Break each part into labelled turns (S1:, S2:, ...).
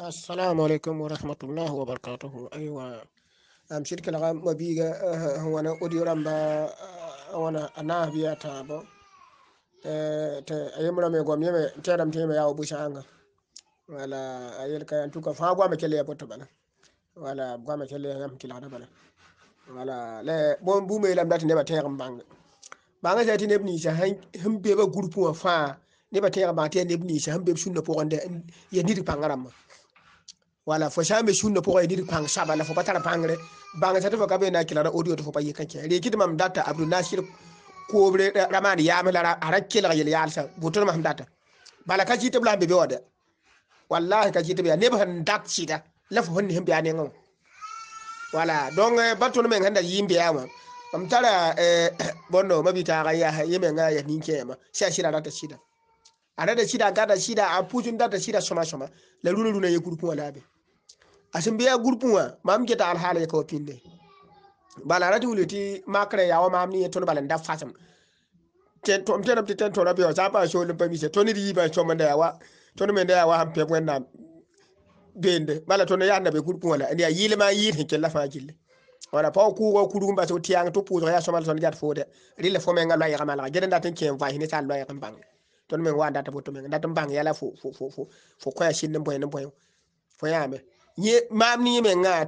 S1: assalamu alaikum warahmatullahi wabarakatuhu aiwa mshirika um, laga mabiga uh, wana audio ramba uh, wana anavia tabo eh, te ayemra me gwam yeme tera mteme yawo bushanga wala ayel kayan tuka fa gwam kele ya potta bana wala gwam kele ya yam kilana bana wala le bon bu me lam dat ne ba tera mbang banga jati ne bni sa hembe ba groupe wa fa ne ba tera ba tera ne bni sa hembe sunna po gonde ya wala fo shambe shunno po waydir pang shaba la fo patara pangre bang tata fo kabe na kilara audio to fo payi kanke rikid mam data abdul nasir kobre raman yamel ara harakke la yel yalsa butur mam data bala ka jita bla bebe wada wallahi ka jita be ne ban dak chida la fo honni hembe ane wala donc batun men handa yimbe yama mam tara eh bonno mabita ga ya yeme nga ya ninke yama sha shira data shida adada shida gada shida a pujun data shida soma soma la luna luna ye groupe wa labe asimbiya groupe wa mam geta al hala pinde bala rati wuliti makre yawo mam ni ton bala nda fatam mtena mtena to rabio za pa sho le pamise to riba choma nda yawa to menda yawa hampe wenna bende bala to ya na be wa la ni yile ma yile ke la wala pa ku ko kudu ba so tiang to pu ya soma son gat fode rile fo me ngalo ya mala geden datin ken va hini sa lo bang tõnd men wanda ta boto men da ton bang yala fo kõ fo fo fo ko ya shin nan boy nan boy fo ya me ye mam ni men nga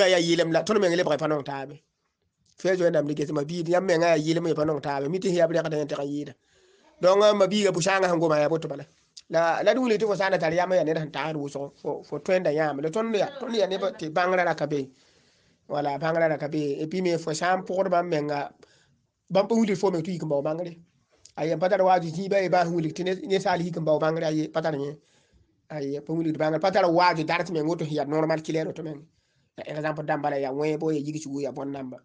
S1: ba ya yilem la ton men le bra panon tabe fe jo nam lige ma bi yam men nga yilem ya panon tabe miti ya bra ka tan tan yida don ma bi ga pushanga hango ya boto bala la la dum le to sana tar yama ya ne tan tan wuso fo fo twenda yama le ya ton ya ne ba te bangra be wala bangra la be e me fo sam pour ba men nga pa wuli fo me tu ikamba bangre ayen patar waju ti ba ba hulik ti ne sali hikin ba bangra ye patar ne ay pa hulik patar waju darat men woto ya normal kilero to men exemple dambala ya wen bo ya ci ya bon namba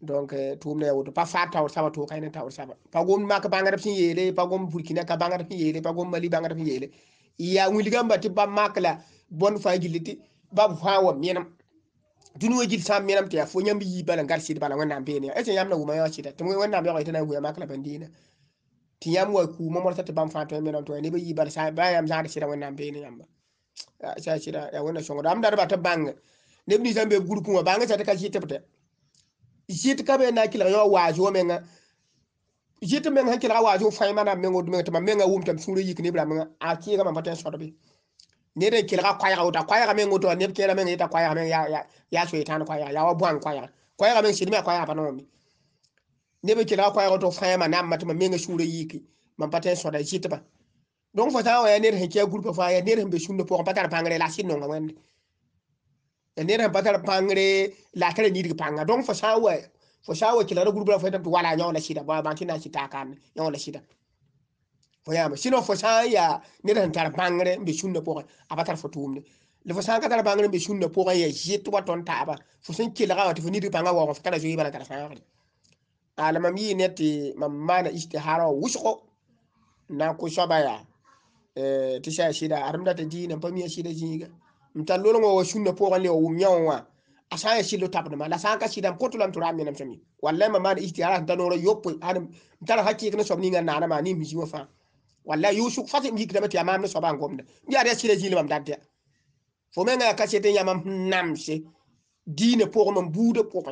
S1: donc eh, tumne ya pa fa taw saba to kayna taw saba pa gom ma ka bangra yele pa gom burkina ka bangra pin yele pa gom mali bangra pin yele ya wuli gamba ti ba makla bon fa ba fa wa menam dũni wa gil menam tɩ fo yãmb yi bala n gar bala wẽnnaam beene ẽ sẽn yãmb na wʋma yã wa sɩda tɩ wẽnnaam yaoga tɩ na n wʋya la bãn deena ti yam wa ku mo morta bam fa tan to ne be yibar sa ba yam zaade sira wannan be ne yamba sa sira ya wannan ah, shongo dam dar ba ta bang ne bi zambe gurkun wa banga ta ka shi tabta shi ta kabe na kila yo wajo menga shi ta menga kila wajo fa mana mengo dum ta menga wum tam suru yik ne bra menga a ki ga ma ta sorbe ne da kila ka kwaya uta kwaya ga mengo to ne kila menga ta kwaya menga ya ya ya shaitan kwaya ya wa buan kwaya kwaya ga menga shi ne kwaya ba no mi nebe kila ko yago to fayama na matuma menga e shure yiki e man paten so da jitba e donc fo taw ya ner ke groupe fa ya ner be shunde po patar pangre la sinno nga wende ya patar pangre la kare ni panga donc fo sawa fo sawa kila ro groupe la fo wala nyaw la shida ba ban tina shita kan nyaw la shida fo yama sino fo sa ya ner hen pangre be shunde po abatar fo tumne le fo sãn ka tara bãngr n be sũnã pʋgẽ ya zɩ tɩ wa tõnd taaba fo sẽn kelga wã fo nidg pãngã waoogẽ fo tara zoeebã la tara sãagre ala mam yi neti mam mana istihara wushko na ku shoba eh, ya ti sha shida aramda ta dina pa mi shida jinga mta lolo ngo shunna po gale o mnyawa asa ya shilo tapna ma la sa ka shida potulam to ramme nam sami wallahi mam mana istihara ta no ro yopo adam mta hakki kana shobni nga nana ma ni mi jiwa fa wallahi yushuk fatim yi kidama ti amam no soba ngomda mi ada shida jili mam dadda fo menga ka shete nyamam namse dina po mam buuda po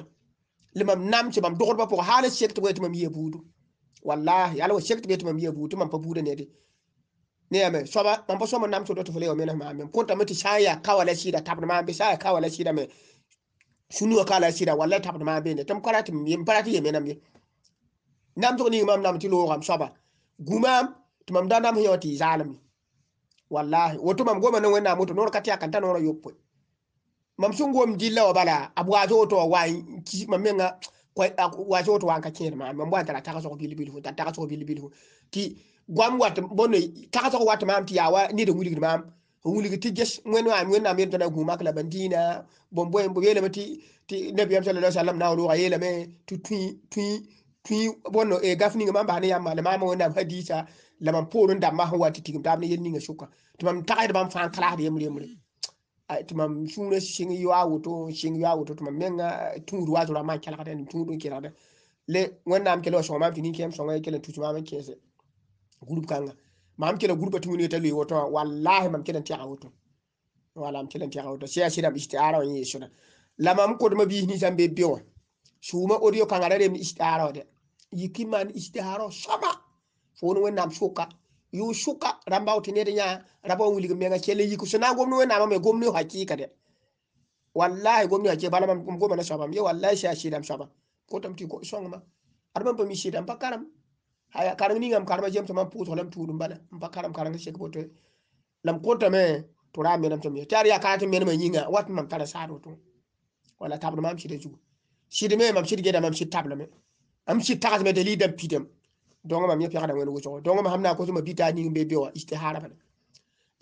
S1: le mam nam che mam dogor ba pour hala sect wet mam yebudu wallahi ala sect to mam yebudu mam pa buda ne de ne ame soba mam pa soma nam to doto fele o mena ma am konta mati saya kawala sida tabna ma be saya kawala sida me sunu kala sida wallahi tabna ma be ne tam karati mi parati ye mena mi nam to ni mam nam ti lo ram soba gumam to mam danam hiyoti zalimi wallahi woto mam goma no wena moto nor katia kanta nor yoppo mam sẽn gom dilla wã bala abwa waa zoto wa n mamenga mam wa waa zoto wã n ka kẽer maam mam wa n tara tagsg bilbil fo tara tagsg bilbil fo tɩ goam wat bõn tagsg wat mam tɩ yaa wa ned n wilgd maam n wilg tɩ ges wẽn wã wẽnnaam yel tõna gũu mak la bãn-diinã bõn bõe b yeelame tɩ nabiyam sala salam na roogã yeelame tɩ tũi tũi tũi bõn gaf ninga mam baa ne yãmb maale maama wẽnnaam hadiisa la mam poor n dãmbã sẽn wa tɩ tigim taab ne yel ninga sʋka tɩ mam tagsd bãmb fãa n kalaasd yemb-rembre tɩ mam sũurã sɩng yoa woto sɩng yoa woto tɩ mam menga eh, tũud wa zora maan kelgdẽ nim tũud n kelgdẽ le wẽnnaam kele wa sõg mam tɩ nin-kẽem sõng kell n tus maam n kẽese gurup kãnga mam kela gurupa tɩ wingda t'a loe woto wã wallahi mam kell n tɛga woto wala m kell n tɛga woto sẽya sɩdame istiaara wã yẽ sõna la mam kodma biis ninsã n be be wã sʋʋma audio kãnga ra rem istiaara wã dɛ yiki maan istiaara sõma fo wẽnnaam sʋka yu shuka ramba utinere nya raba wuli menga chele yiku sona gomnu wena mame gomnu hakika de wallahi gomnu hakika bala mam goma na shabam ye wallahi sha shiram shabam ko tamti ko songma arban pami shiram bakaram haya karam ni ngam karma jem tamam puto lam tudum bala bakaram karam shek boto lam kota me tura me nam tamye tari ya karatu me me nyinga wat mam kala saro to wala tabno mam shide ju shide me mam shide geda mam shide tabla me am shide tagat me de lidam pitem donga mam yepi xadan wen wuco donga ma hamna ko suma bita ni be be wa istihara ban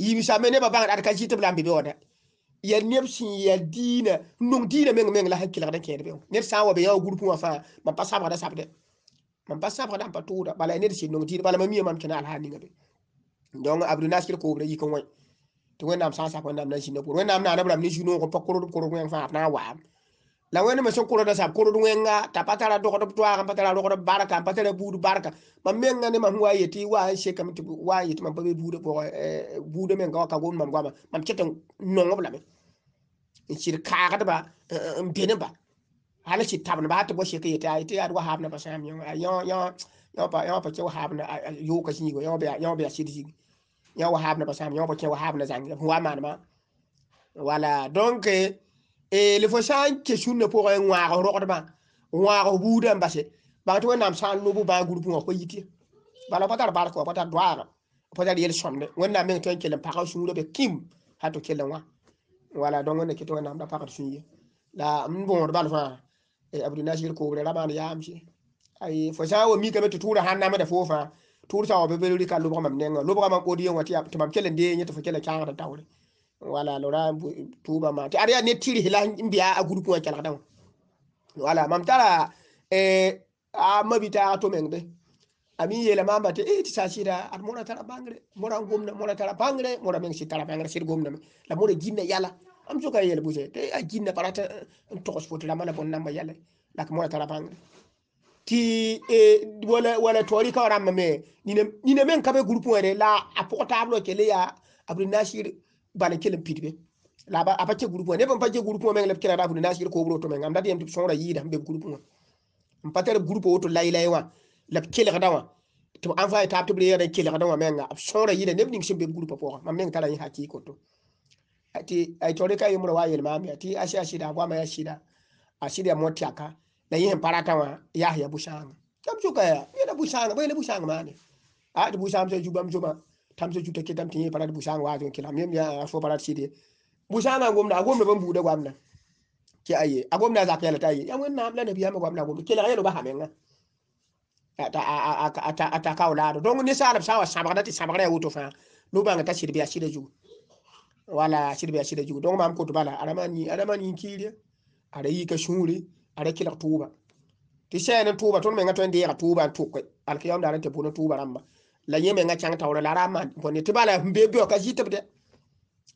S1: yi mi sa mene ba bangar arkan jitam lambe be wona ya neb sin ya dina nung dina meng meng la hakila da kede be ne sa wa be ya groupe wa fa ma passa ba da sabde ma passa ba da patuda bala ne sin nung dina bala ma miya mam kana al hani ngabe donga abdul nasir ko bra yi kan wai to wen nam sa sa ko nam na sin ko wen nam na na bra ni juno ko pakoro ko ko wen fa na wa la wena me son kuro da sa kuro dunga nga ta patala do kodo twa kan patala do kodo baraka patala budu baraka ma menga ne ma huwa yeti wa she kam tu wa yeti ma babe budu bo budu men ga ka gon man gwa ma chetan non ngobla me in shir ka ga ba um bene ba hala shi tabna ba ta bo she ka yeti ai ti adwa habna ba sam yo yo yo yo pa yo pa ke habna yo ka shi go yo be yo be shi di yo habna ba sam yo pa ke habna zang huwa ma ma wala donc e le fo sã n ke sũnnã pʋgẽ wãagf rogdmã wãagf buudã n base bãng tɩ wẽnnaam sã n lob bãa gurup wã fo yik ye bala pa tar barka wã pa tar doaagã pa tar yel sõmde wẽnnaam meng tõe n kell n pagb sũurã be kĩm ha tɩ kell n wã wala dõng ne kɩ tɩ wẽnnaam da pagd sũn ye la n bõod bal fãa abdunasir koobre ra maan yaam sɩ ay fo sã n wa mikame tɩ tʋʋrã sãn namda foo fãa tʋʋr sã wa be be rɩka lobg mam nengã lobga mam od ye wã tɩ mam kell n dee yẽ tɩ fo kell n kãagd n taoore wala no ra tuba ma ti ariya ne tiri hila mbiya a groupe wa kala dan wala mam tara e eh, a mabita to mengbe ami yela mamba te eh ti sa sira at mona tara bangre mona gomna mona tara bangre mona meng si tara bangre sir gomna la mona jinna yala am joka yela buje te a jinna parata eh, tokos fotu la mana bon namba yala la mona tara bangre ti e wala wala tori ka ramma me ni ne ni ne men kabe groupe wa la a portable ke le ya abrinashir bala kelen pitbe la ba a pacce groupe ne pa pacce groupe me ngalep kira bu na shir ko groupe to me da dem tip ra yida be groupe mo am patere groupe woto lay lay wa lap kele kada wa to envoyer ta to bre kele kada wa me nga ra yida ne bning shimbe grupo po ma me ngala yi haki ko to ati ay tore kay mo wayel ma mi ati ashi ashi da kwa ma ya shida ashida ya moti aka na yi parata wa yahya bushanga kam chuka ya ne da bushanga bai le bushanga mane a de bushanga sai jubam juma tam so juta ketam tin parat busan wazo kila mem ya fo parat sidi busana gomna gomna ban bude gwamna ki aye a gomna za ka yalata aye ya wannan amla nabiya ma gwamna gomna kila yalo ba hamenga ata ata ata kaulado donc ni sala sawa sabagna ti sabagna wuto fa no banga ta sidi ya sidi ju wala sidi ya sidi ju donc mam ko to aramani aramani kiriya ara yi ka shuri ara kila tuba ti sai tuba ton me ngato ndiya tuba tukai alkiyam da ran te bona tuba ramba la yeme nga chang tawra la rama boni tibala mbe biyo ka jitibde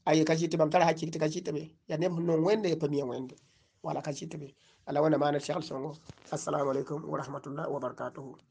S1: ayi ka jitibam tara hakiki ka jitibe ya ne mun wende pa mi wende wala ka jitibe ala wana mana shekhal songo assalamu alaikum wa rahmatullahi wa barakatuhu